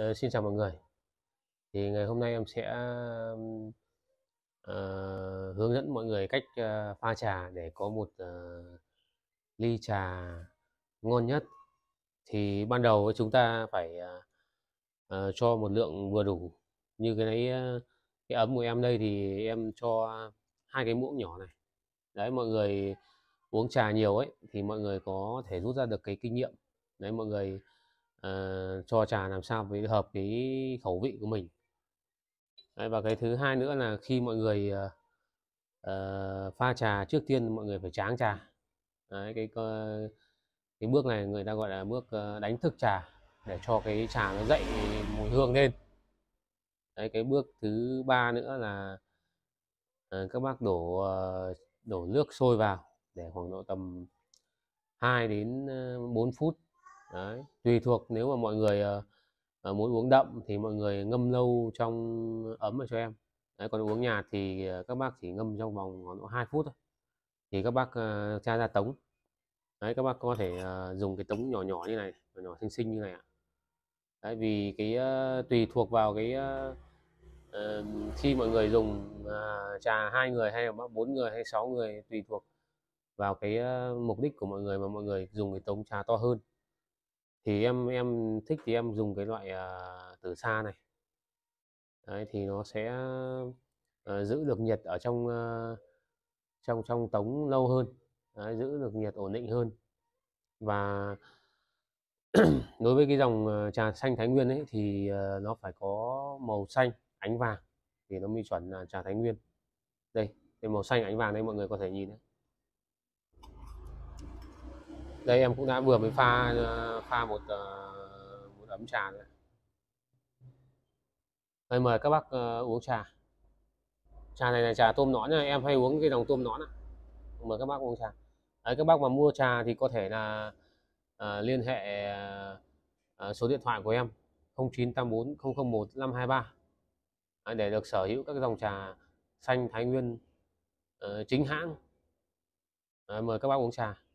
Uh, xin chào mọi người thì ngày hôm nay em sẽ uh, hướng dẫn mọi người cách uh, pha trà để có một uh, ly trà ngon nhất thì ban đầu chúng ta phải uh, uh, cho một lượng vừa đủ như cái này uh, cái ấm của em đây thì em cho hai cái muỗng nhỏ này đấy mọi người uống trà nhiều ấy thì mọi người có thể rút ra được cái kinh nghiệm đấy mọi người uh, cho trà làm sao với hợp cái khẩu vị của mình Đấy, và cái thứ hai nữa là khi mọi người uh, uh, pha trà trước tiên mọi người phải tráng trà Đấy, cái uh, cái bước này người ta gọi là bước uh, đánh thức trà để cho cái trà nó dậy mùi hương lên Đấy, cái bước thứ ba nữa là uh, các bác đổ uh, đổ nước sôi vào để khoảng độ tầm 2 đến 4 phút Đấy. tùy thuộc nếu mà mọi người uh, muốn uống đậm thì mọi người ngâm lâu trong ấm mà cho em Đấy, còn uống nhạt thì ờ, các bác chỉ ngâm trong vòng khoảng 2 phút thôi thì các bác uh, tra ra tống Đấy, các bác có thể uh, dùng cái tống nhỏ nhỏ như này nhỏ nhỏ xinh xinh như này ạ Đấy, vì cái uh, tùy thuộc vào cái uh, uh, khi mọi người dùng uh, trà hai người hay là bốn người hay sáu người tùy thuộc vào cái uh, mục đích của mọi người mà mọi người dùng cái tống trà to hơn thì em em thích thì em dùng cái loại uh, từ xa này Đấy, thì nó sẽ uh, giữ được nhiệt ở trong uh, trong trong tống lâu hơn Đấy, giữ được nhiệt ổn định hơn và đối với cái dòng ờ, trà xanh Thái Nguyên ấy thì uh, nó phải có màu xanh ánh vàng thì nó mới chuẩn là trà Thái Nguyên đây đây màu xanh ánh vàng đây mọi người có thể nhìn đấy đây em cũng đã vừa mới pha ờ, pha một ờ, một ấm trà nữa đây mời các bác ờ, uống trà trà này là trà tôm nõn nha em hay uống cái dòng tôm nõn mời các bác uống trà đấy, các bác mà mua trà thì có thể là uh, liên hệ uh, số điện thoại của em 0984 001 523 đấy, để được sở hữu các dòng trà xanh Thái Nguyên uh, chính hãng đấy, mời các bác uống trà